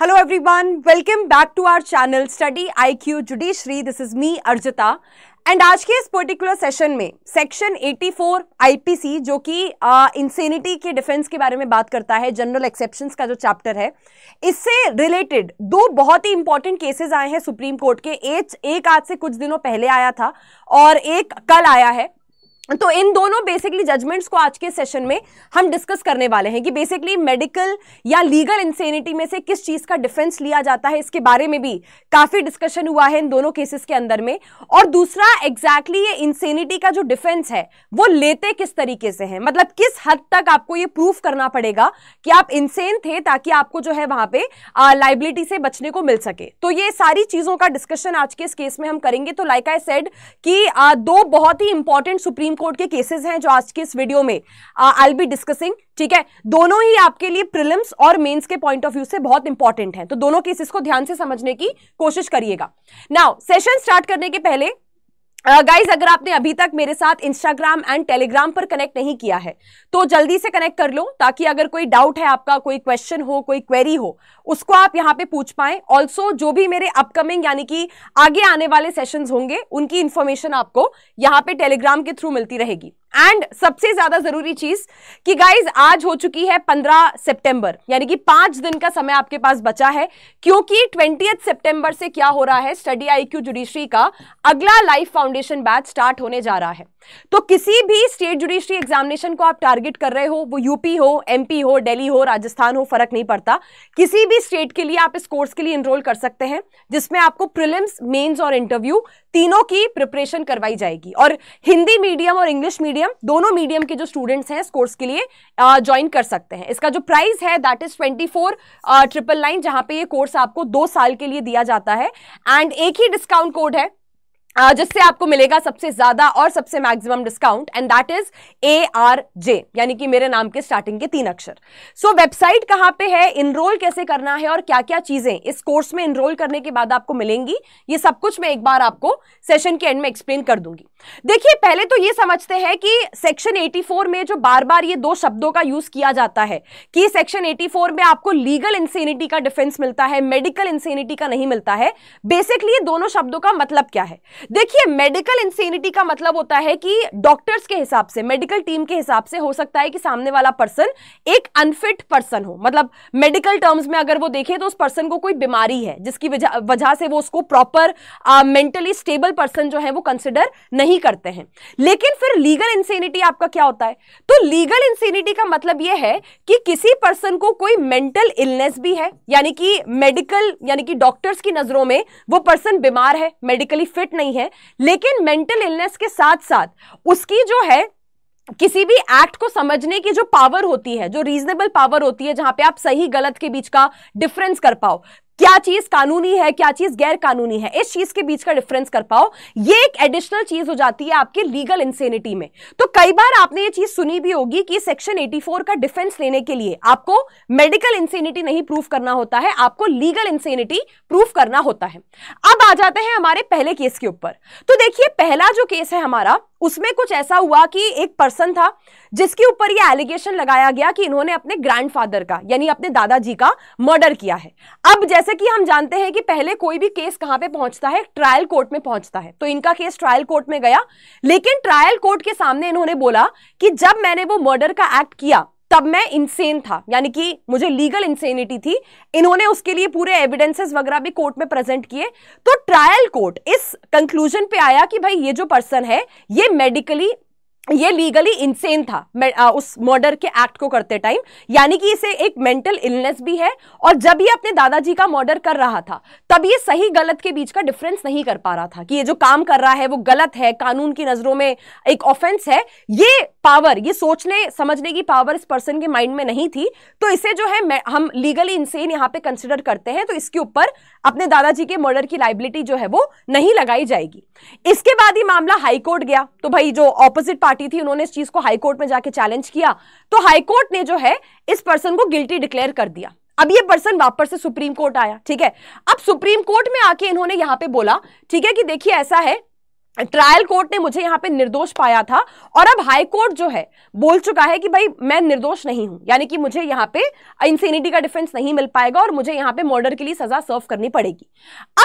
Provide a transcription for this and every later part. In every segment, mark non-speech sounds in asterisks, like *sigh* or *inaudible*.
hello everyone welcome back to our channel study IQ judiciary this is me Arjita and आज के इस particular session में section 84 IPC जो कि इंसेनिटी के डिफेंस के बारे में बात करता है जनरल एक्सेप्शंस का जो चैप्टर है इससे रिलेटेड दो बहुत ही इंपॉर्टेंट केसेस आए हैं सुप्रीम कोर्ट के एच एक आज से कुछ दिनों पहले आया था और एक कल आया है तो इन दोनों बेसिकली जजमेंट्स को आज के सेशन में हम डिस्कस करने वाले हैं कि बेसिकली मेडिकल या लीगल इंसेनिटी में से किस चीज़ का डिफेंस लिया जाता है इसके बारे में भी काफ़ी डिस्कशन हुआ है इन दोनों केसेस के अंदर में और दूसरा एग्जैक्टली exactly ये इंसेनिटी का जो डिफेंस है वो लेते किस तरीके से है मतलब किस हद तक आपको ये प्रूफ करना पड़ेगा कि आप इंसेन थे ताकि आपको जो है वहां पे लाइबिलिटी से बचने को मिल सके तो ये सारी चीज़ों का डिस्कशन आज के इस केस में हम करेंगे तो लाइक आई सेड कि आ, दो बहुत ही इंपॉर्टेंट सुप्रीम कोर्ट के केसेस हैं जो आज के इस वीडियो में आई बी डिस्कसिंग ठीक है दोनों ही आपके लिए प्रिलिम्स और मेंस के पॉइंट ऑफ व्यू से बहुत इंपॉर्टेंट हैं तो दोनों केसेस को ध्यान से समझने की कोशिश करिएगा नाउ सेशन स्टार्ट करने के पहले गाइज uh, अगर आपने अभी तक मेरे साथ इंस्टाग्राम एंड टेलीग्राम पर कनेक्ट नहीं किया है तो जल्दी से कनेक्ट कर लो ताकि अगर कोई डाउट है आपका कोई क्वेश्चन हो कोई क्वेरी हो उसको आप यहाँ पे पूछ पाए ऑल्सो जो भी मेरे अपकमिंग यानी कि आगे आने वाले सेशंस होंगे उनकी इन्फॉर्मेशन आपको यहाँ पे टेलीग्राम के थ्रू मिलती रहेगी एंड सबसे ज्यादा जरूरी चीज कि गाइज आज हो चुकी है 15 सितंबर यानी कि पांच दिन का समय आपके पास बचा है क्योंकि ट्वेंटी सितंबर से क्या हो रहा है स्टडी आई क्यू जुडिशरी का अगला लाइफ फाउंडेशन बैच स्टार्ट होने जा रहा है तो किसी भी स्टेट जुडिशरी एग्जामिनेशन को आप टारगेट कर रहे हो वो यूपी हो एमपी हो दिल्ली हो राजस्थान हो फर्क नहीं पड़ता किसी भी स्टेट के लिए आप इस कोर्स के लिए इनरोल कर सकते हैं जिसमें आपको प्रिलिम्स मेंस और इंटरव्यू तीनों की प्रिपरेशन करवाई जाएगी और हिंदी मीडियम और इंग्लिश मीडियम दोनों मीडियम के जो स्टूडेंट्स हैं इस कोर्स के लिए ज्वाइन कर सकते हैं इसका जो प्राइस है that is twenty four triple nine जहां पर यह कोर्स आपको दो साल के लिए दिया जाता है एंड एक ही डिस्काउंट कोड है जिससे आपको मिलेगा सबसे ज्यादा और सबसे maximum discount and that is A R J यानी कि मेरे नाम के स्टार्टिंग के तीन अक्षर सो so, वेबसाइट कहाँ पे है इनरोल कैसे करना है और क्या क्या चीजें इस कोर्स में इनरोल करने के बाद आपको मिलेंगी ये सब कुछ मैं एक बार आपको सेशन के एंड में एक्सप्लेन कर दूंगी देखिए पहले तो ये समझते हैं कि सेक्शन 84 में जो बार बार ये दो शब्दों का यूज किया जाता है कि सेक्शन 84 में आपको लीगल इंसेनिटी का डिफेंस मिलता है मेडिकल इंसेनिटी का नहीं मिलता है बेसिकली ये दोनों शब्दों का मतलब क्या है देखिए मेडिकल इंसेनिटी का मतलब होता है कि डॉक्टर्स के हिसाब से मेडिकल टीम के हिसाब से हो सकता है कि सामने वाला पर्सन एक अनफिट पर्सन हो मतलब मेडिकल टर्म्स में अगर वो देखें तो उस पर्सन को कोई बीमारी है जिसकी वजह से वो उसको प्रॉपर मेंटली स्टेबल पर्सन जो है वो कंसिडर नहीं नहीं करते हैं लेकिन फिर लीगल इंसेनिटी आपका क्या होता है तो लीगल इंसेनिटी का मतलब यह है कि किसी पर्सन को कोई मेंटल इलनेस भी है यानी कि मेडिकल यानी कि डॉक्टर्स की नज़रों में वो पर्सन बीमार है मेडिकली फिट नहीं है लेकिन मेंटल इलनेस के साथ साथ उसकी जो है किसी भी एक्ट को समझने की जो पावर होती है जो रीजनेबल पावर होती है जहां पे आप सही गलत के बीच का डिफरेंस कर पाओ क्या चीज कानूनी है क्या चीज गैर कानूनी है इस चीज के बीच का डिफरेंस कर पाओ ये एक एडिशनल चीज हो जाती है आपकी लीगल इंसेनिटी में तो कई बार आपने ये चीज सुनी भी होगी कि सेक्शन 84 का डिफेंस लेने के लिए आपको मेडिकल इंसेनिटी नहीं प्रूफ करना होता है आपको लीगल इंसेनिटी प्रूफ करना होता है अब आ जाते हैं हमारे पहले केस के ऊपर तो देखिए पहला जो केस है हमारा उसमें कुछ ऐसा हुआ कि एक पर्सन था जिसके ऊपर ये एलिगेशन लगाया गया कि इन्होंने अपने ग्रैंडफादर का यानी अपने दादाजी का मर्डर किया है अब जैसे कि हम जानते हैं कि पहले कोई भी केस कहां पे पहुंचता है ट्रायल कोर्ट में पहुंचता है तो इनका केस ट्रायल कोर्ट में गया लेकिन ट्रायल कोर्ट के सामने इन्होंने बोला कि जब मैंने वो मर्डर का एक्ट किया तब मैं इंसेन था यानी कि मुझे लीगल इंसेनिटी थी इन्होंने उसके लिए पूरे एविडेंसेस वगैरह भी कोर्ट में प्रेजेंट किए तो ट्रायल कोर्ट इस कंक्लूजन पे आया कि भाई ये जो पर्सन है ये मेडिकली ये लीगली इंसेन था आ, उस मर्डर के एक्ट को करते टाइम यानी कि इसे एक मेंटल इलनेस भी है और जब ये अपने दादाजी का मर्डर कर रहा था तब ये सही गलत के बीच का डिफरेंस नहीं कर पा रहा था कि ये जो काम कर रहा है वो गलत है कानून की नज़रों में एक ऑफेंस है ये पावर ये सोचने समझने की पावर इस पर्सन के माइंड में नहीं थी तो इसे जो है हम लीगली इंसेन यहाँ पे कंसिडर करते हैं तो इसके ऊपर अपने दादाजी के मर्डर की लाइबिलिटी जो है वो नहीं लगाई जाएगी इसके बाद ही मामला हाईकोर्ट गया तो भाई जो ऑपोजिट पार्टी थी उन्होंने इस चीज को हाईकोर्ट में जाके चैलेंज किया तो हाईकोर्ट ने जो है इस पर्सन को गिल्टी डिक्लेयर कर दिया अब ये पर्सन वापस से सुप्रीम कोर्ट आया ठीक है अब सुप्रीम कोर्ट में आके इन्होंने यहां पे बोला ठीक है कि देखिए ऐसा है ट्रायल कोर्ट ने मुझे यहाँ पे निर्दोष पाया था और अब हाई कोर्ट जो है बोल चुका है कि भाई मैं निर्दोष नहीं हूं यानी कि मुझे यहाँ पे इंसेनिटी का डिफेंस नहीं मिल पाएगा और मुझे यहाँ पे मर्डर के लिए सजा सर्व करनी पड़ेगी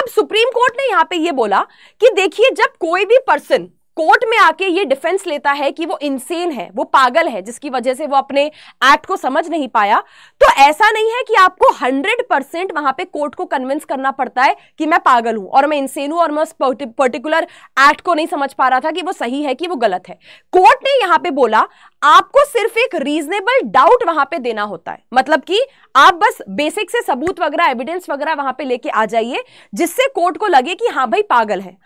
अब सुप्रीम कोर्ट ने यहाँ पे ये बोला कि देखिए जब कोई भी पर्सन कोर्ट में आके ये डिफेंस लेता है कि वो इंसेन है वो पागल है जिसकी वजह से वो अपने एक्ट को समझ नहीं पाया तो ऐसा नहीं है कि आपको 100 परसेंट वहां पे कोर्ट को कन्विंस करना पड़ता है कि मैं पागल हूं और मैं इंसेन हूं और मैं उस पर्टिकुलर एक्ट को नहीं समझ पा रहा था कि वो सही है कि वो गलत है कोर्ट ने यहां पर बोला आपको सिर्फ एक रीजनेबल डाउट वहां पे देना होता है मतलब कि आप बस बेसिक से सबूत वगैरह एविडेंस वगैरह वहां पे लेके आ जाइए जिससे कोर्ट को लगे कि हाँ भाई पागल है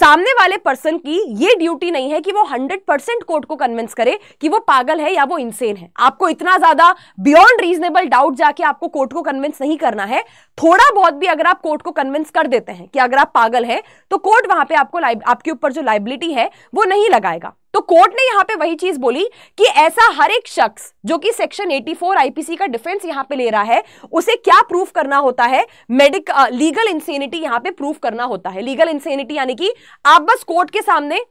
सामने वाले पर्सन की ये ड्यूटी नहीं है कि वो 100 परसेंट कोर्ट को कन्विंस करे कि वो पागल है या वो इंसेन है आपको इतना ज्यादा बियॉन्ड रीजनेबल डाउट जाके आपको कोर्ट को कन्विंस नहीं करना है थोड़ा बहुत भी अगर आप कोर्ट को कन्विंस कर देते हैं कि अगर आप पागल है तो कोर्ट वहां पर आपको आपके ऊपर जो लाइबिलिटी है वो नहीं लगाएगा तो कोर्ट ने यहां पे वही चीज बोली कि ऐसा हर एक शख्स जो कि सेक्शन 84 आईपीसी का डिफेंस यहां पे ले रहा है उसे क्या प्रूफ करना होता है मेडिक लीगल इंसेनिटी यहां पे प्रूफ करना होता है लीगल इंसेनिटी यानी कि आप बस कोर्ट के सामने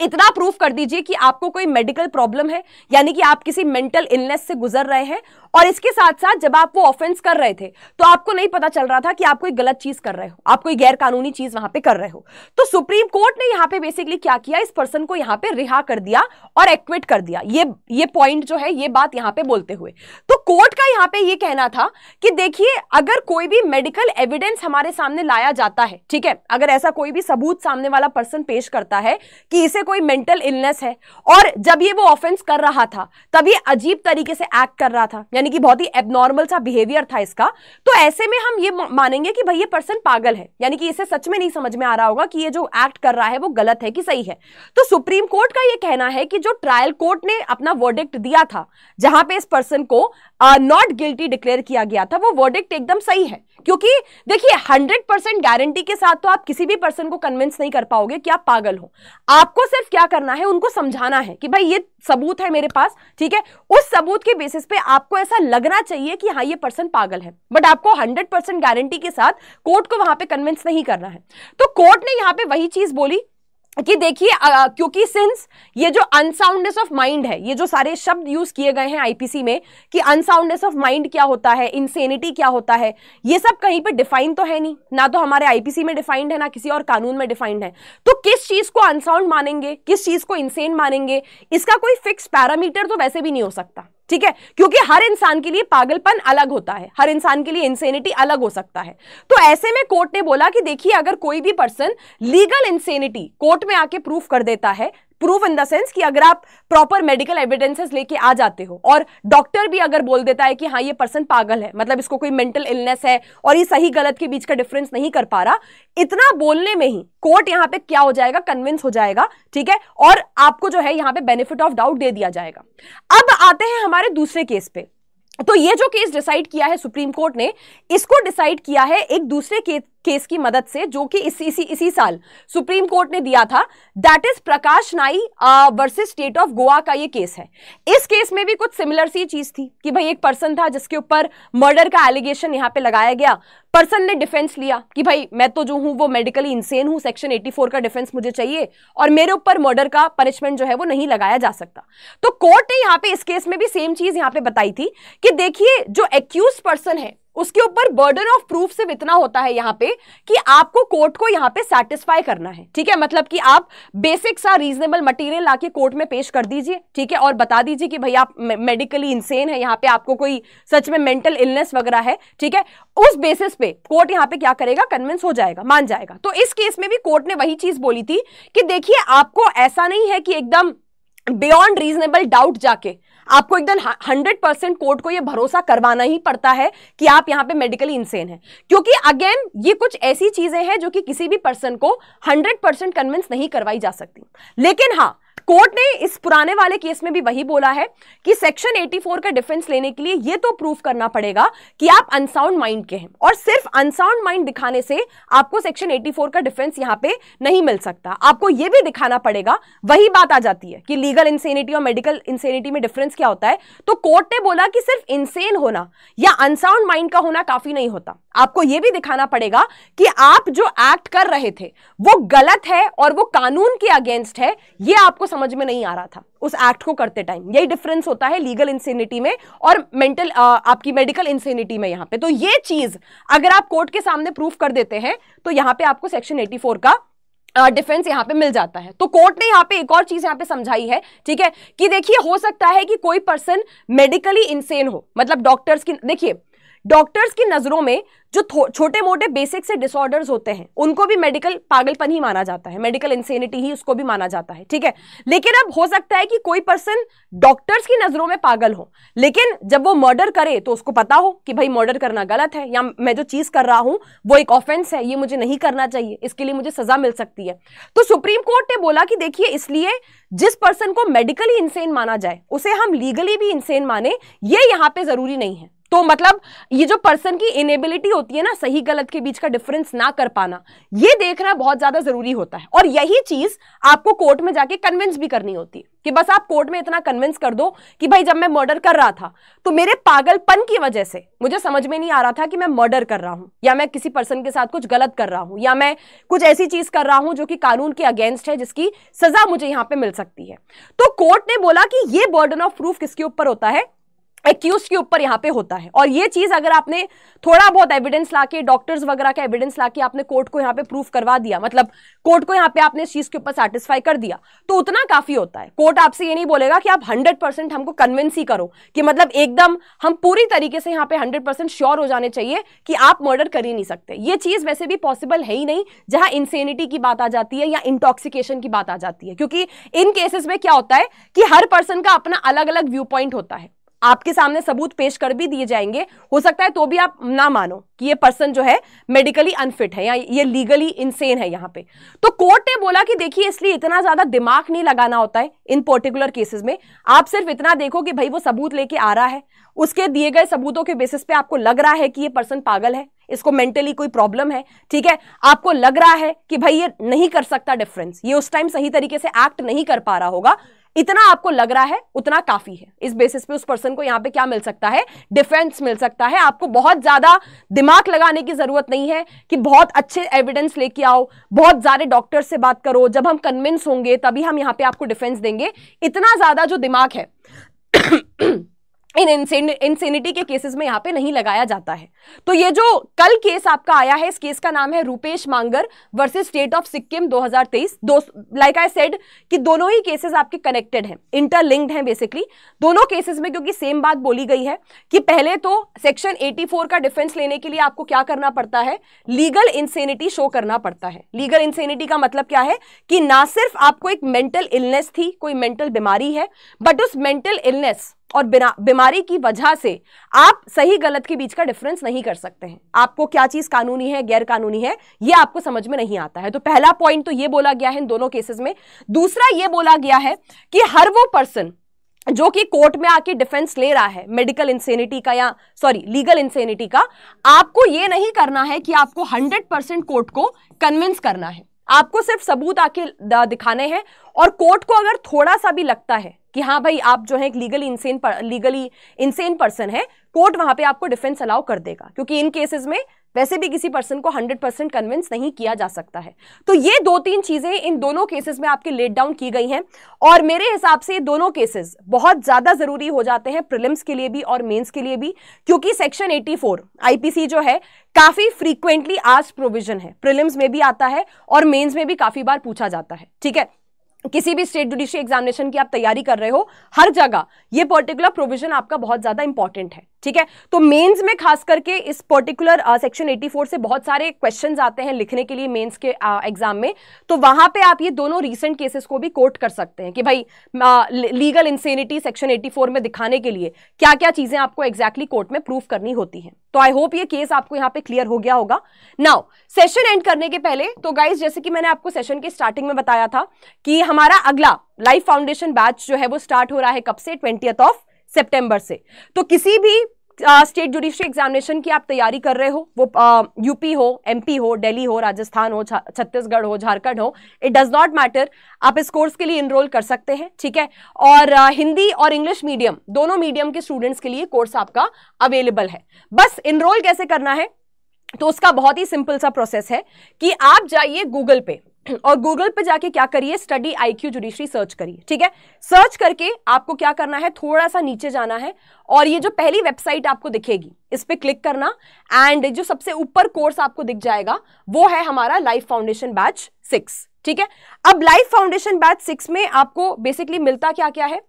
इतना प्रूफ कर दीजिए कि आपको कोई मेडिकल प्रॉब्लम है यानी कि आप किसी मेंटल इलनेस से गुजर रहे हैं और इसके साथ साथ जब आप वो ऑफेंस कर रहे थे तो आपको नहीं पता चल रहा था कि आप कोई गलत चीज कर रहे हो आप कोई गैर कानूनी चीज वहां पे कर रहे हो तो सुप्रीम कोर्ट ने यहाँ पे बेसिकली क्या किया इस पर्सन को यहाँ पे रिहा कर दिया और एक्विट कर दिया ये ये पॉइंट जो है ये बात यहाँ पे बोलते हुए तो कोर्ट का यहाँ पे ये कहना था कि देखिए अगर कोई भी मेडिकल एविडेंस हमारे सामने लाया जाता है ठीक है अगर ऐसा कोई भी सबूत सामने वाला पर्सन पेश करता है कि इसे कोई मेंटल इलनेस है और जब ये वो ऑफेंस कर रहा था तब ये अजीब तरीके से एक्ट कर रहा था यानी कि बहुत ही एबनॉर्मल सा बिहेवियर था इसका तो ऐसे में हम ये मानेंगे कि भाई ये पर्सन पागल है यानी कि इसे सच में नहीं समझ में आ रहा होगा कि ये जो एक्ट कर रहा है वो गलत है कि सही है तो सुप्रीम कोर्ट का ये कहना है कि जो ट्रायल कोर्ट ने अपना वर्डिक्ट दिया था जहां पे इस पर्सन को नॉट गिल्टी डिक्लेयर किया गया था वो वर्डिक्ट एकदम सही है क्योंकि देखिए 100 परसेंट गारंटी के साथ तो आप किसी भी पर्सन को कन्विंस नहीं कर पाओगे कि आप पागल हो आपको सिर्फ क्या करना है उनको समझाना है कि भाई ये सबूत है मेरे पास ठीक है उस सबूत के बेसिस पे आपको ऐसा लगना चाहिए कि हाँ ये पर्सन पागल है बट आपको हंड्रेड गारंटी के साथ कोर्ट को वहां पर कन्विंस नहीं करना है तो कोर्ट ने यहां पर वही चीज बोली कि देखिए क्योंकि सिंस ये जो अनसाउंडनेस ऑफ माइंड है ये जो सारे शब्द यूज किए गए हैं आईपीसी में कि अनसाउंडनेस ऑफ माइंड क्या होता है इंसेनिटी क्या होता है ये सब कहीं पे डिफाइन तो है नहीं ना तो हमारे आईपीसी में डिफाइंड है ना किसी और कानून में डिफाइंड है तो किस चीज को अनसाउंड मानेंगे किस चीज को इंसेन मानेंगे इसका कोई फिक्स पैरामीटर तो वैसे भी नहीं हो सकता ठीक है क्योंकि हर इंसान के लिए पागलपन अलग होता है हर इंसान के लिए इंसेनिटी अलग हो सकता है तो ऐसे में कोर्ट ने बोला कि देखिए अगर कोई भी पर्सन लीगल इंसेनिटी कोर्ट में आके प्रूफ कर देता है प्रूफ इन द सेंस कि अगर आप प्रॉपर मेडिकल एविडेंसेस लेके आ जाते हो और डॉक्टर भी अगर बोल देता है कि हाँ ये पर्सन पागल है मतलब इसको कोई मेंटल इलनेस है और ये सही गलत के बीच का डिफरेंस नहीं कर पा रहा इतना बोलने में ही कोर्ट यहाँ पे क्या हो जाएगा कन्विंस हो जाएगा ठीक है और आपको जो है यहाँ पे बेनिफिट ऑफ डाउट दे दिया जाएगा अब आते हैं हमारे दूसरे केस पे तो ये जो केस डिसाइड किया है सुप्रीम कोर्ट ने इसको डिसाइड किया है एक दूसरे केस केस की मदद से जो कि इसी इसी इसी साल सुप्रीम कोर्ट ने दिया था दैट इज प्रकाश नाई वर्सेस स्टेट ऑफ गोवा का ये केस है इस केस में भी कुछ सिमिलर सी चीज थी कि भाई एक पर्सन था जिसके ऊपर मर्डर का एलिगेशन यहाँ पे लगाया गया पर्सन ने डिफेंस लिया कि भाई मैं तो जो हूं वो मेडिकली इंसेन हूं सेक्शन 84 का डिफेंस मुझे चाहिए और मेरे ऊपर मर्डर का पनिशमेंट जो है वो नहीं लगाया जा सकता तो कोर्ट ने यहां पे इस केस में भी सेम चीज यहां पे बताई थी कि देखिए जो एक्यूज पर्सन है उसके ऊपर बर्डन ऑफ प्रूफ सिर्फ इतना होता है यहाँ पे कि आपको कोर्ट को यहाँ पे सेटिस्फाई करना है ठीक है मतलब कि आप बेसिक सा रीजनेबल मटेरियल लाके कोर्ट में पेश कर दीजिए ठीक है और बता दीजिए कि भैया आप मेडिकली इंसेन है यहाँ पे आपको कोई सच में मेंटल इलनेस वगैरह है ठीक है उस बेसिस पे कोर्ट यहाँ पे क्या करेगा कन्विंस हो जाएगा मान जाएगा तो इस केस में भी कोर्ट ने वही चीज बोली थी कि देखिए आपको ऐसा नहीं है कि एकदम बियॉन्ड रीजनेबल डाउट जाके आपको एकदम हंड्रेड परसेंट कोर्ट को यह भरोसा करवाना ही पड़ता है कि आप यहाँ पे मेडिकली इंसेन है क्योंकि अगेन ये कुछ ऐसी चीजें हैं जो कि किसी भी पर्सन को हंड्रेड परसेंट कन्विंस नहीं करवाई जा सकती लेकिन हाँ कोर्ट ने इस पुराने वाले केस में भी वही बोला है कि सेक्शन 84 का डिफेंस लेने के लिए यह तो प्रूफ करना पड़ेगा कि आप अनसाउंड माइंड के हैं और सिर्फ अनसाउंड माइंड दिखाने से आपको सेक्शन 84 का डिफेंस यहां पे नहीं मिल सकता आपको यह भी दिखाना पड़ेगा वही बात आ जाती है कि लीगल इंसेनिटी और मेडिकल इंसेनिटी में डिफरेंस क्या होता है तो कोर्ट ने बोला कि सिर्फ इंसेन होना या अनसाउंड माइंड का होना काफी नहीं होता आपको यह भी दिखाना पड़ेगा कि आप जो एक्ट कर रहे थे वो गलत है और वो कानून के अगेंस्ट है यह आपको समझ में नहीं आ रहा था उस एक्ट को करते टाइम यही डिफरेंस होता है लीगल इंसेनिटी में और मेंटल आपकी मेडिकल इंसेनिटी में यहां पे तो ये चीज अगर आप कोर्ट के सामने प्रूफ कर देते हैं तो यहां पे आपको सेक्शन 84 का डिफेंस uh, यहाँ पे मिल जाता है तो कोर्ट ने यहाँ पे एक और चीज यहाँ पे समझाई है ठीक है कि देखिए हो सकता है कि कोई पर्सन मेडिकली इंसेन हो मतलब डॉक्टर्स की देखिए डॉक्टर्स की नजरों में जो छोटे मोटे बेसिक से डिसऑर्डर्स होते हैं उनको भी मेडिकल पागलपन ही माना जाता है मेडिकल इंसेनिटी ही उसको भी माना जाता है ठीक है लेकिन अब हो सकता है कि कोई पर्सन डॉक्टर्स की नज़रों में पागल हो लेकिन जब वो मर्डर करे तो उसको पता हो कि भाई मर्डर करना गलत है या मैं जो चीज़ कर रहा हूँ वो एक ऑफेंस है ये मुझे नहीं करना चाहिए इसके लिए मुझे सज़ा मिल सकती है तो सुप्रीम कोर्ट ने बोला कि देखिए इसलिए जिस पर्सन को मेडिकली इंसेन माना जाए उसे हम लीगली भी इंसेन माने ये यहाँ पर ज़रूरी नहीं है तो मतलब ये जो पर्सन की इनेबिलिटी होती है ना सही गलत के बीच का डिफरेंस ना कर पाना ये देखना बहुत ज्यादा जरूरी होता है और यही चीज आपको कोर्ट में जाके कन्विंस भी करनी होती है कि बस आप कोर्ट में इतना कन्विंस कर दो कि भाई जब मैं मर्डर कर रहा था तो मेरे पागलपन की वजह से मुझे समझ में नहीं आ रहा था कि मैं मर्डर कर रहा हूं या मैं किसी पर्सन के साथ कुछ गलत कर रहा हूं या मैं कुछ ऐसी चीज कर रहा हूं जो कि कानून के अगेंस्ट है जिसकी सजा मुझे यहां पे मिल सकती है तो कोर्ट ने बोला कि ये बर्डन ऑफ प्रूफ किसके ऊपर होता है एक्यूज के ऊपर यहाँ पे होता है और ये चीज अगर आपने थोड़ा बहुत एविडेंस लाके डॉक्टर्स वगैरह का एविडेंस लाके आपने कोर्ट को यहाँ पे प्रूफ करवा दिया मतलब कोर्ट को यहाँ पे आपने इस चीज के ऊपर सेटिस्फाई कर दिया तो उतना काफी होता है कोर्ट आपसे ये नहीं बोलेगा कि आप हंड्रेड परसेंट हमको कन्विंस ही करो कि मतलब एकदम हम पूरी तरीके से यहाँ पे हंड्रेड परसेंट श्योर हो जाने चाहिए कि आप मर्डर कर ही नहीं सकते ये चीज वैसे भी पॉसिबल है ही नहीं जहां इंसेनिटी की बात आ जाती है या इंटॉक्सिकेशन की बात आ जाती है क्योंकि इन केसेस में क्या होता है कि हर पर्सन का अपना अलग अलग व्यू पॉइंट होता है आपके सामने सबूत पेश कर भी दिए जाएंगे हो सकता है तो भी आप ना मानो कि ये पर्सन जो है मेडिकली अनफिट है या ये लीगली इनसेन है यहां पे तो कोर्ट ने बोला कि देखिए इसलिए इतना ज्यादा दिमाग नहीं लगाना होता है इन पर्टिकुलर केसेस में आप सिर्फ इतना देखो कि भाई वो सबूत लेके आ रहा है उसके दिए गए सबूतों के बेसिस पे आपको लग रहा है कि ये पर्सन पागल है इसको मेंटली कोई प्रॉब्लम है ठीक है आपको लग रहा है कि भाई ये नहीं कर सकता डिफरेंस ये उस टाइम सही तरीके से एक्ट नहीं कर पा रहा होगा इतना आपको लग रहा है उतना काफी है इस बेसिस पे उस पर्सन को यहां पे क्या मिल सकता है डिफेंस मिल सकता है आपको बहुत ज्यादा दिमाग लगाने की जरूरत नहीं है कि बहुत अच्छे एविडेंस लेके आओ बहुत सारे डॉक्टर से बात करो जब हम कन्विंस होंगे तभी हम यहाँ पे आपको डिफेंस देंगे इतना ज्यादा जो दिमाग है इन इंसेनिटी के केसेस में यहाँ पे नहीं लगाया जाता है तो ये जो कल केस आपका आया है इस केस का नाम है Rupesh Mangar versus State of Sikkim 2023 दो लाइक आई सेड कि दोनों ही केसेस आपके कनेक्टेड हैं इंटरलिंक्ड हैं बेसिकली दोनों केसेस में क्योंकि सेम बात बोली गई है कि पहले तो सेक्शन 84 का डिफेंस लेने के लिए आपको क्या करना पड़ता है लीगल इंसेनिटी शो करना पड़ता है लीगल इंसेनिटी का मतलब क्या है कि ना सिर्फ आपको एक मेंटल इलनेस थी कोई मेंटल बीमारी है बट उस मेंटल इलनेस और बिना बीमारी की वजह से आप सही गलत के बीच का डिफरेंस नहीं कर सकते हैं आपको क्या चीज़ कानूनी है गैर कानूनी है यह आपको समझ में नहीं आता है तो पहला पॉइंट तो यह बोला गया है इन दोनों केसेस में दूसरा यह बोला गया है कि हर वो पर्सन जो कि कोर्ट में आके डिफेंस ले रहा है मेडिकल इंसेनिटी का या सॉरी लीगल इंसेनिटी का आपको ये नहीं करना है कि आपको हंड्रेड परसेंट कोर्ट को कन्विंस करना है आपको सिर्फ सबूत आके दिखाने हैं और कोर्ट को अगर थोड़ा सा भी लगता है कि हाँ भाई आप जो है एक legally insane legally insane person है कोर्ट वहां पे आपको डिफेंस अलाउ कर देगा क्योंकि इन केसेस में वैसे भी किसी पर्सन को 100 परसेंट कन्विंस नहीं किया जा सकता है तो ये दो तीन चीज़ें इन दोनों केसेस में आपके लेट डाउन की गई हैं और मेरे हिसाब से ये दोनों केसेस बहुत ज़्यादा ज़रूरी हो जाते हैं प्रिलिम्स के लिए भी और मेंस के लिए भी क्योंकि सेक्शन 84 फोर आईपीसी जो है काफ़ी फ्रीक्वेंटली आज प्रोविजन है प्रिलिम्स में भी आता है और मेन्स में भी काफ़ी बार पूछा जाता है ठीक है किसी भी स्टेट जुडिशियल एग्जामिनेशन की आप तैयारी कर रहे हो हर जगह ये पर्टिकुलर प्रोविजन आपका बहुत ज्यादा इंपॉर्टेंट है ठीक है तो मेंस में खास करके इस पर्टिकुलर सेक्शन 84 से बहुत सारे क्वेश्चंस आते हैं लिखने के लिए मेंस के एग्जाम में तो वहां पे आप ये दोनों रीसेंट केसेस को भी कोट कर सकते हैं कि भाई लीगल इंसेनिटी सेक्शन 84 में दिखाने के लिए क्या क्या चीजें आपको एग्जैक्टली exactly कोर्ट में प्रूव करनी होती है तो आई होप ये केस आपको यहाँ पे क्लियर हो गया होगा नाउ सेशन एंड करने के पहले तो गाइज जैसे कि मैंने आपको सेशन के स्टार्टिंग में बताया था कि हमारा अगला लाइफ फाउंडेशन बैच जो है वो स्टार्ट हो रहा है कब से ट्वेंटी ऑफ से तो किसी भी स्टेट जुडिशरी एग्जामिनेशन की आप तैयारी कर रहे हो वो यूपी हो एमपी हो दिल्ली हो राजस्थान हो छत्तीसगढ़ हो झारखंड हो इट डज नॉट मैटर आप इस कोर्स के लिए इनरोल कर सकते हैं ठीक है और आ, हिंदी और इंग्लिश मीडियम दोनों मीडियम के स्टूडेंट्स के लिए कोर्स आपका अवेलेबल है बस इनरोल कैसे करना है तो उसका बहुत ही सिंपल सा प्रोसेस है कि आप जाइए गूगल पे और गूगल पे जाके क्या करिए study I Q judiciary search करिए ठीक है सर्च करके आपको क्या करना है थोड़ा सा नीचे जाना है और ये जो पहली वेबसाइट आपको दिखेगी इस पर क्लिक करना एंड जो सबसे ऊपर कोर्स आपको दिख जाएगा वो है हमारा लाइफ फाउंडेशन बैच सिक्स ठीक है अब लाइफ फाउंडेशन बैच सिक्स में आपको बेसिकली मिलता क्या क्या है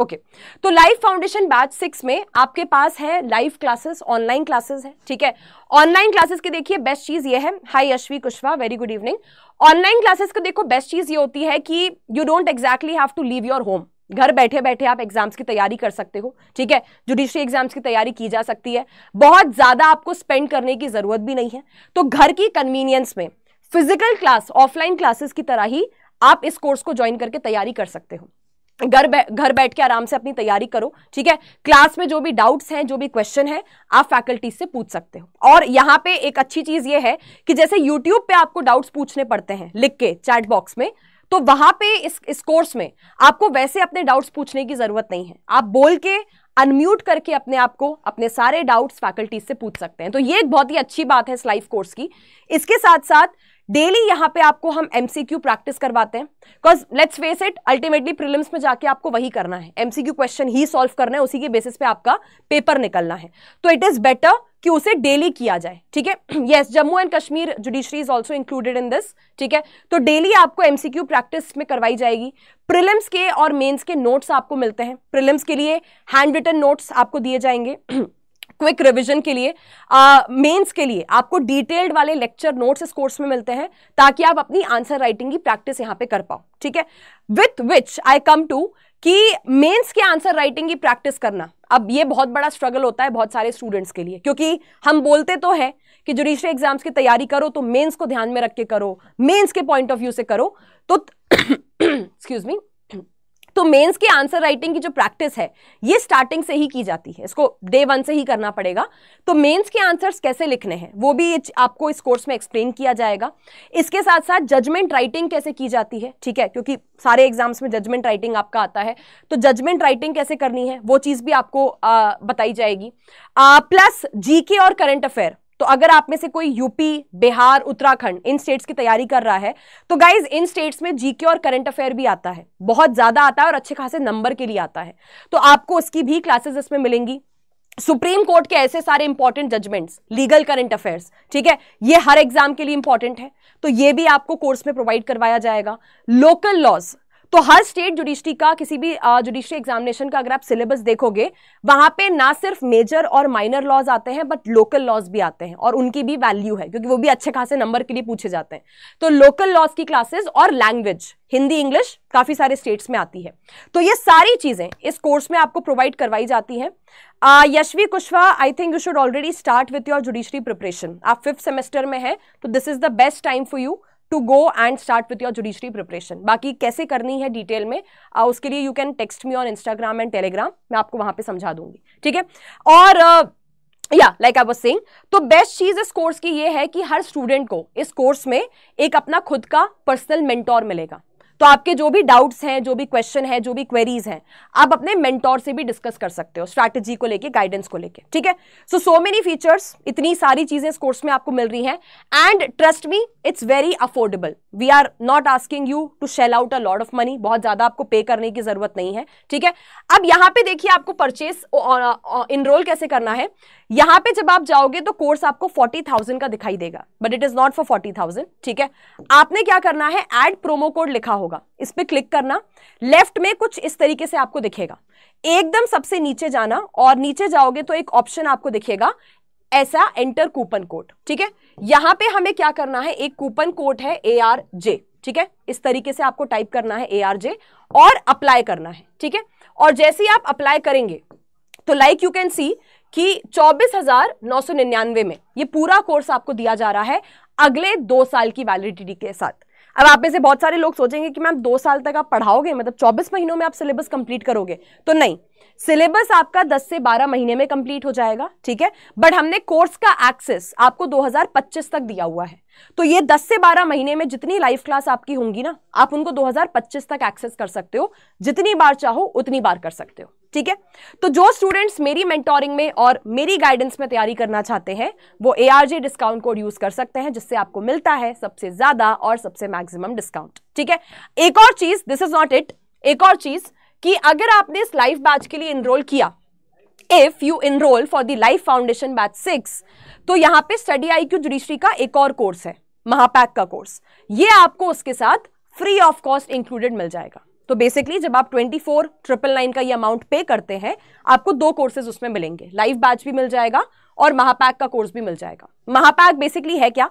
ओके *clears throat* तो लाइव फाउंडेशन बैच सिक्स में आपके पास है लाइव क्लासेस ऑनलाइन क्लासेस है ठीक है ऑनलाइन क्लासेस के देखिए बेस्ट चीज़ ये है hi Ashvi Kushwaha very good evening online classes को देखो बेस्ट चीज़ ये होती है कि you don't exactly have to leave your home घर बैठे बैठे आप एग्जाम्स की तैयारी कर सकते हो ठीक है जुडिशरी एग्जाम्स की तैयारी की जा सकती है बहुत ज़्यादा आपको स्पेंड करने की ज़रूरत भी नहीं है तो घर की कन्वीनियंस में फिजिकल क्लास ऑफलाइन क्लासेस की तरह ही आप इस कोर्स को ज्वाइन करके तैयारी कर सकते हो घर बै, घर बैठ के आराम से अपनी तैयारी करो ठीक है क्लास में जो भी डाउट्स हैं जो भी क्वेश्चन है आप फैकल्टी से पूछ सकते हो और यहाँ पे एक अच्छी चीज़ ये है कि जैसे यूट्यूब पे आपको डाउट्स पूछने पड़ते हैं लिख के चैट बॉक्स में तो वहां पे इस इस कोर्स में आपको वैसे अपने डाउट्स पूछने की जरूरत नहीं है आप बोल के अनम्यूट करके अपने आप को अपने सारे डाउट्स फैकल्टीज से पूछ सकते हैं तो ये एक बहुत ही अच्छी बात है इस लाइफ कोर्स की इसके साथ साथ डेली यहाँ पे आपको हम एमसीक्यू प्रैक्टिस करवाते हैं because let's face it ultimately prelims में जाके आपको वही करना है एमसीक्यू क्वेश्चन ही सॉल्व करना है उसी के बेसिस पे आपका पेपर निकलना है तो इट इज़ बेटर कि उसे डेली किया जाए ठीक है yes Jammu and Kashmir judiciary is also included in this ठीक है तो डेली आपको एमसीक्यू प्रैक्टिस में करवाई जाएगी प्रिलिम्स के और मेन्स के नोट्स आपको मिलते हैं प्रिलिम्स के लिए हैंड रिटन नोट्स आपको दिए जाएंगे *clears throat* क्विक रिविजन के लिए मेंस uh, के लिए आपको डिटेल्ड वाले लेक्चर नोट्स इस कोर्स में मिलते हैं ताकि आप अपनी आंसर राइटिंग की प्रैक्टिस यहाँ पे कर पाओ ठीक है with which I come to कि मेंस के आंसर राइटिंग की प्रैक्टिस करना अब ये बहुत बड़ा स्ट्रगल होता है बहुत सारे स्टूडेंट्स के लिए क्योंकि हम बोलते तो है कि जुडिशरी एग्जाम्स की तैयारी करो तो मेंस को ध्यान में रख के करो मेंस के पॉइंट ऑफ व्यू से करो तो एक्सक्यूज *coughs* मी तो मेंस के आंसर राइटिंग की जो प्रैक्टिस है ये स्टार्टिंग से ही की जाती है इसको डे वन से ही करना पड़ेगा तो मेंस के आंसर्स कैसे लिखने हैं वो भी आपको इस कोर्स में एक्सप्लेन किया जाएगा इसके साथ साथ जजमेंट राइटिंग कैसे की जाती है ठीक है क्योंकि सारे एग्जाम्स में जजमेंट राइटिंग आपका आता है तो जजमेंट राइटिंग कैसे करनी है वो चीज़ भी आपको आ, बताई जाएगी प्लस जी और करंट अफेयर तो अगर आप में से कोई यूपी बिहार उत्तराखंड इन स्टेट्स की तैयारी कर रहा है तो गाइज इन स्टेट्स में जीके और करंट अफेयर भी आता है बहुत ज़्यादा आता है और अच्छे खासे नंबर के लिए आता है तो आपको उसकी भी क्लासेस इसमें मिलेंगी सुप्रीम कोर्ट के ऐसे सारे important judgments legal current affairs ठीक है ये हर एग्जाम के लिए इंपॉर्टेंट है तो ये भी आपको कोर्स में प्रोवाइड करवाया जाएगा लोकल लॉज तो हर स्टेट जुडिशरी का किसी भी जुडिशरी एग्जामिनेशन का अगर आप सिलेबस देखोगे वहां पे ना सिर्फ मेजर और माइनर लॉज आते हैं बट लोकल लॉज भी आते हैं और उनकी भी वैल्यू है क्योंकि वो भी अच्छे खासे नंबर के लिए पूछे जाते हैं तो लोकल लॉज की क्लासेस और लैंग्वेज हिंदी इंग्लिश काफ़ी सारे स्टेट्स में आती है तो ये सारी चीज़ें इस कोर्स में आपको प्रोवाइड करवाई जाती हैं Yashvi Kushwaha I think you should already start with your judiciary preparation आप फिफ्थ सेमेस्टर में हैं तो this is the best time for you to go and start with your judiciary preparation बाकी कैसे करनी है डिटेल में आ, उसके लिए you can text me on Instagram and Telegram मैं आपको वहां पे समझा दूंगी ठीक है और या लाइक आई वॉज सेइंग तो बेस्ट चीज़ इस कोर्स की ये है कि हर स्टूडेंट को इस कोर्स में एक अपना खुद का पर्सनल मेंटोर मिलेगा तो आपके जो भी डाउट्स हैं जो भी क्वेश्चन है जो भी क्वेरीज हैं आप अपने मेंटोर से भी डिस्कस कर सकते हो स्ट्रैटेजी को लेके गाइडेंस को लेके ठीक है सो सो मेनी फीचर्स इतनी सारी चीजें इस कोर्स में आपको मिल रही हैं and trust me it's very affordable we are not asking you to shell out a lot of money बहुत ज्यादा आपको पे करने की जरूरत नहीं है ठीक है अब यहां पर देखिए आपको परचेस इनरोल कैसे करना है यहां पे जब आप जाओगे तो कोर्स आपको फोर्टी थाउजेंड का दिखाई देगा but it is not for forty thousand ठीक है आपने क्या करना है एड प्रोमो कोड लिखा होगा इस पर क्लिक करना लेफ्ट में कुछ इस तरीके से आपको दिखेगा एकदम सबसे नीचे जाना और नीचे जाओगे तो एक ऑप्शन आपको दिखेगा ऐसा एंटर कूपन कोड ठीक है यहां पे हमें क्या करना है एक कूपन कोड है ए आर जे ठीक है इस तरीके से आपको टाइप करना है ए आर जे और अप्लाई करना है ठीक है और जैसे ही आप अप्लाई करेंगे तो लाइक यू कैन सी कि चौबीस हजार नौ सौ निन्यानवे में ये पूरा कोर्स आपको दिया जा रहा है अगले दो साल की वैलिडिटी के साथ अब आप में से बहुत सारे लोग सोचेंगे कि मैम दो साल तक आप पढ़ाओगे मतलब चौबीस महीनों में आप सिलेबस कंप्लीट करोगे तो नहीं सिलेबस आपका 10 से 12 महीने में कंप्लीट हो जाएगा ठीक है बट हमने कोर्स का एक्सेस आपको 2025 तक दिया हुआ है तो ये 10 से 12 महीने में जितनी लाइव क्लास आपकी होंगी ना आप उनको 2025 तक एक्सेस कर सकते हो जितनी बार चाहो उतनी बार कर सकते हो ठीक है तो जो स्टूडेंट्स मेरी मेंटोरिंग में और मेरी गाइडेंस में तैयारी करना चाहते हैं वो ए डिस्काउंट कोड यूज कर सकते हैं जिससे आपको मिलता है सबसे ज्यादा और सबसे मैक्सिमम डिस्काउंट ठीक है एक और चीज दिस इज नॉट इट एक और चीज कि अगर आपने इस लाइफ बैच के लिए इनरोल किया if you enrol for the life foundation batch six तो यहां पे स्टडी आई क्यू जुडिशरी का एक और कोर्स है महापैक का कोर्स ये आपको उसके साथ फ्री ऑफ कॉस्ट इंक्लूडेड मिल जाएगा तो बेसिकली जब आप ट्वेंटी फोर ट्रिपल नाइन का ये अमाउंट पे करते हैं आपको दो कोर्सेज उसमें मिलेंगे लाइव बैच भी मिल जाएगा और महापैक का कोर्स भी मिल जाएगा महापैक बेसिकली है क्या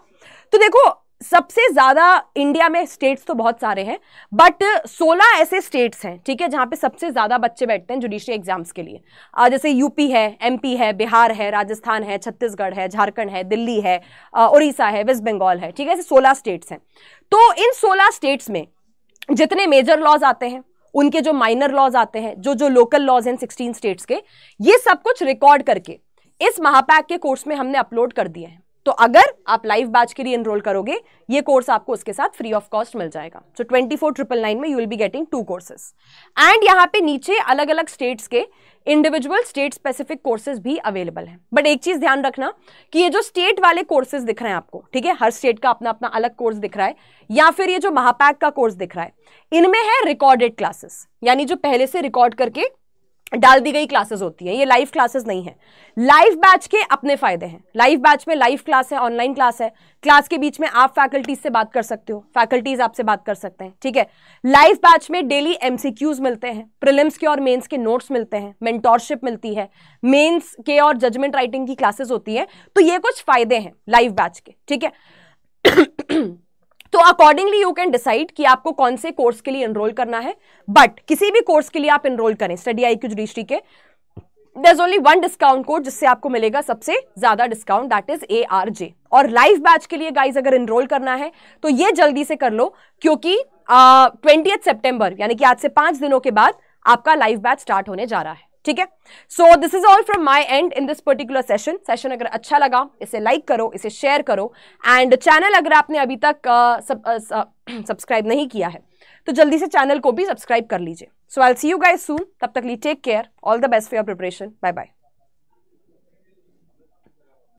तो देखो सबसे ज़्यादा इंडिया में स्टेट्स तो बहुत सारे हैं बट 16 ऐसे स्टेट्स हैं ठीक है जहाँ पे सबसे ज़्यादा बच्चे बैठते हैं जुडिशरी एग्जाम्स के लिए जैसे यूपी है एमपी है बिहार है राजस्थान है छत्तीसगढ़ है झारखंड है दिल्ली है उड़ीसा है वेस्ट बंगाल है ठीक है ऐसे सोलह स्टेट्स हैं तो इन सोलह स्टेट्स में जितने मेजर लॉज आते हैं उनके जो माइनर लॉज आते हैं जो जो लोकल लॉज हैं सिक्सटीन स्टेट्स के ये सब कुछ रिकॉर्ड करके इस महापैक के कोर्स में हमने अपलोड कर दिए हैं तो अगर आप लाइव बैच के लिए एनरोल करोगे ये कोर्स आपको उसके साथ फ्री ऑफ कॉस्ट मिल जाएगा so twenty four triple nine में you will be getting two courses and यहाँ पे नीचे अलग अलग स्टेट्स के इंडिविजुअल स्टेट स्पेसिफिक कोर्सेज भी अवेलेबल हैं बट एक चीज़ ध्यान रखना कि ये जो स्टेट वाले कोर्सेज दिख रहे हैं आपको ठीक है हर स्टेट का अपना अपना अलग कोर्स दिख रहा है या फिर ये जो महापैक का कोर्स दिख रहा है इनमें है रिकॉर्डेड क्लासेस यानी जो पहले से रिकॉर्ड करके डाल दी गई क्लासेस होती है ये लाइव क्लासेस नहीं है लाइव बैच के अपने फ़ायदे हैं लाइव बैच में लाइव क्लास है ऑनलाइन क्लास है क्लास के बीच में आप फैकल्टीज से बात कर सकते हो फैकल्टीज आपसे बात कर सकते हैं ठीक है लाइव बैच में डेली एमसीक्यूज मिलते हैं प्रिलिम्स के और मेंस के नोट्स मिलते हैं मेंटोरशिप मिलती है मेन्स के और जजमेंट राइटिंग की क्लासेस होती है तो ये कुछ फ़ायदे हैं लाइव बैच के ठीक है अकॉर्डिंगली यू कैन डिसाइड कि आपको कौन से कोर्स के लिए एनरोल करना है बट किसी भी कोर्स के लिए आप एनरोल करें स्टडी आई क्यू जुडिशरी के there only one discount code जिससे आपको मिलेगा सबसे ज्यादा discount that is A R J और लाइव बैच के लिए गाइज अगर इनरोल करना है तो ये जल्दी से कर लो क्योंकि ट्वेंटी सेप्टेंबर यानी कि आज से पांच दिनों के बाद आपका लाइव बैच स्टार्ट होने जा रहा है ठीक है so this is all from my end in this particular session session अगर अच्छा लगा इसे लाइक करो इसे शेयर करो एंड चैनल अगर आपने अभी तक सब्सक्राइब uh, uh, uh, *clears throat* नहीं किया है तो जल्दी से चैनल को भी सब्सक्राइब कर लीजिए सो आई सी यू गाइज सून तब तक ली take care all the best for your preparation bye bye